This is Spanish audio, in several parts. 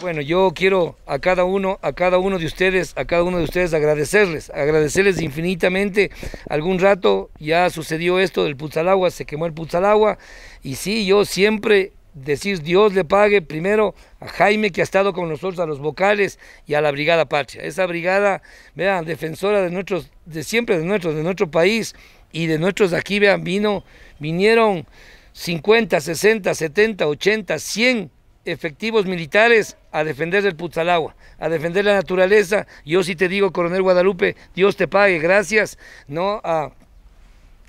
Bueno, yo quiero a cada uno, a cada uno de ustedes, a cada uno de ustedes agradecerles, agradecerles infinitamente. Algún rato ya sucedió esto del Putzalagua, se quemó el Putzalagua y sí, yo siempre decir Dios le pague primero a Jaime que ha estado con nosotros, a los vocales y a la Brigada Patria. Esa brigada, vean, defensora de nuestros, de siempre de nuestros, de nuestro país y de nuestros de aquí, vean, vino, vinieron 50, 60, 70, 80, 100 efectivos militares a defender el Putzalagua, a defender la naturaleza. Yo sí te digo, coronel Guadalupe, Dios te pague, gracias, ¿no? A,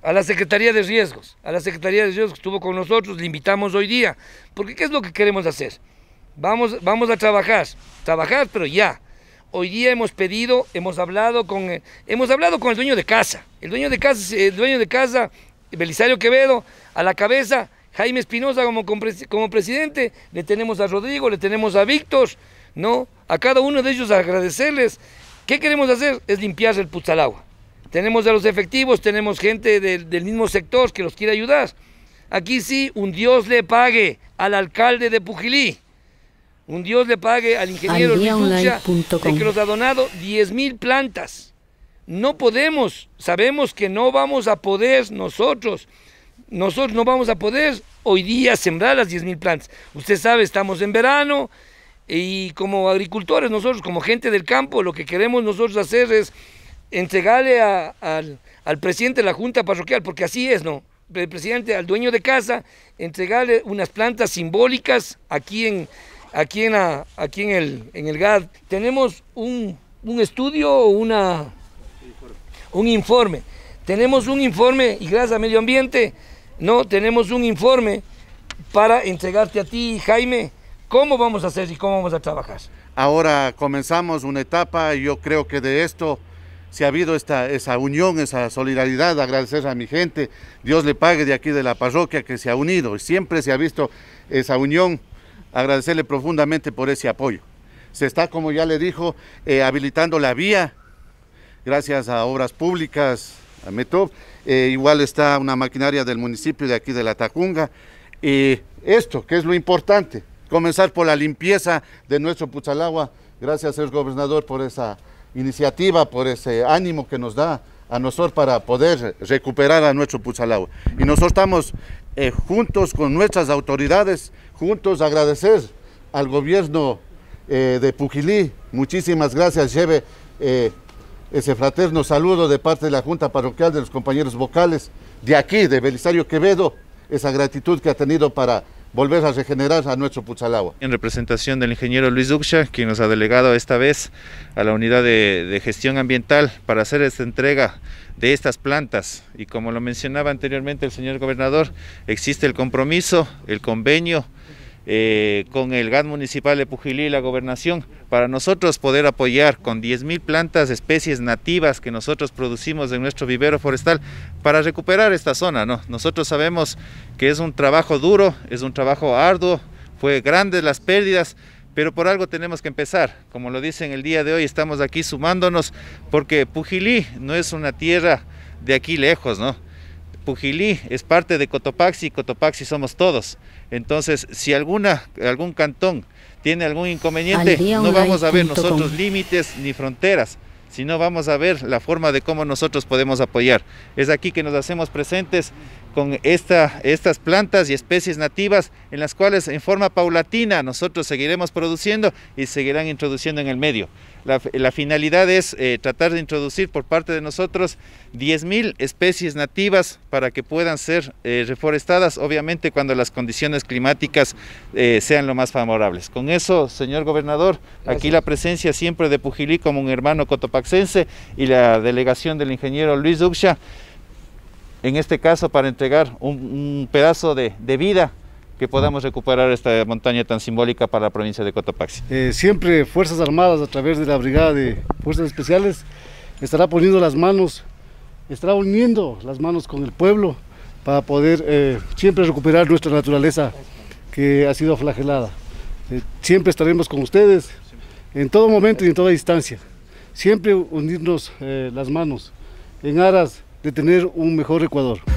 la Secretaría de Riesgos, a la Secretaría de Riesgos que estuvo con nosotros, le invitamos hoy día, porque ¿qué es lo que queremos hacer? Vamos, vamos a trabajar, trabajar, pero ya. Hoy día hemos pedido, hemos hablado con, eh, hemos hablado con el dueño de casa, el dueño de casa, el dueño de casa, Belisario Quevedo, a la cabeza, Jaime Espinosa como, como presidente, le tenemos a Rodrigo, le tenemos a Víctor, ¿no? A cada uno de ellos agradecerles. ¿Qué queremos hacer? Es limpiar el Putzalagua. Tenemos a los efectivos, tenemos gente del, mismo sector que los quiere ayudar. Aquí sí, un Dios le pague al alcalde de Pujilí. Un Dios le pague al ingeniero Luis que nos ha donado 10.000 mil plantas. No podemos, sabemos que no vamos a poder nosotros nosotros no vamos a poder hoy día sembrar las 10.000 plantas. Usted sabe, estamos en verano y como agricultores, nosotros como gente del campo, lo que queremos nosotros hacer es entregarle al, presidente de la Junta Parroquial, porque así es, ¿no? El presidente, al dueño de casa, entregarle unas plantas simbólicas aquí en, en, aquí en, el, en GAD. Tenemos un, un estudio una, un informe. Tenemos un informe, y gracias a Medio Ambiente, no, tenemos un informe para entregarte a ti, Jaime, cómo vamos a hacer y cómo vamos a trabajar. Ahora comenzamos una etapa, y yo creo que de esto se ha habido esta, esa unión, esa solidaridad, agradecer a mi gente, Dios le pague de aquí de la parroquia que se ha unido, y siempre se ha visto esa unión, agradecerle profundamente por ese apoyo. Se está, como ya le dijo, eh, habilitando la vía, gracias a obras públicas, Metov, eh, igual está una maquinaria del municipio de aquí de La Tacunga. Y esto, que es lo importante, comenzar por la limpieza de nuestro Puchalagua. Gracias, señor gobernador, por esa iniciativa, por ese ánimo que nos da a nosotros para poder recuperar a nuestro Puchalagua. Y nosotros estamos eh, juntos con nuestras autoridades, juntos agradecer al gobierno eh, de Pujilí. Muchísimas gracias, Lleve ese fraterno saludo de parte de la Junta Parroquial de los compañeros vocales de aquí, de Belisario Quevedo, esa gratitud que ha tenido para volver a regenerar a nuestro Puchalagua. En representación del ingeniero Luis Duxia, quien nos ha delegado esta vez a la unidad de, gestión ambiental para hacer esta entrega de estas plantas. Y como lo mencionaba anteriormente el señor gobernador, existe el compromiso, el convenio eh, con el GAN municipal de Pujilí y la gobernación, para nosotros poder apoyar con 10.000 plantas, especies nativas que nosotros producimos en nuestro vivero forestal para recuperar esta zona. ¿no? Nosotros sabemos que es un trabajo duro, es un trabajo arduo, fue grandes las pérdidas, pero por algo tenemos que empezar. Como lo dicen el día de hoy, estamos aquí sumándonos porque Pujilí no es una tierra de aquí lejos, ¿no? Pujilí es parte de Cotopaxi, Cotopaxi somos todos. Entonces, si alguna, algún cantón tiene algún inconveniente, no vamos a ver nosotros límites ni fronteras, sino vamos a ver la forma de cómo nosotros podemos apoyar. Es aquí que nos hacemos presentes con estas plantas y especies nativas en las cuales en forma paulatina nosotros seguiremos produciendo y seguirán introduciendo en el medio. La, finalidad es eh, tratar de introducir por parte de nosotros 10.000 especies nativas para que puedan ser eh, reforestadas, obviamente cuando las condiciones climáticas eh, sean lo más favorables. Con eso, señor gobernador, aquí la presencia siempre de Pujilí como un hermano cotopaxense y la delegación del ingeniero Luis Duxia en este caso para entregar un, pedazo de, vida que podamos recuperar esta montaña tan simbólica para la provincia de Cotopaxi. Eh, siempre Fuerzas Armadas a través de la Brigada de Fuerzas Especiales estará poniendo las manos, estará uniendo las manos con el pueblo para poder eh, siempre recuperar nuestra naturaleza que ha sido flagelada. Eh, siempre estaremos con ustedes, en todo momento y en toda distancia. Siempre unirnos las manos en aras de tener un mejor Ecuador.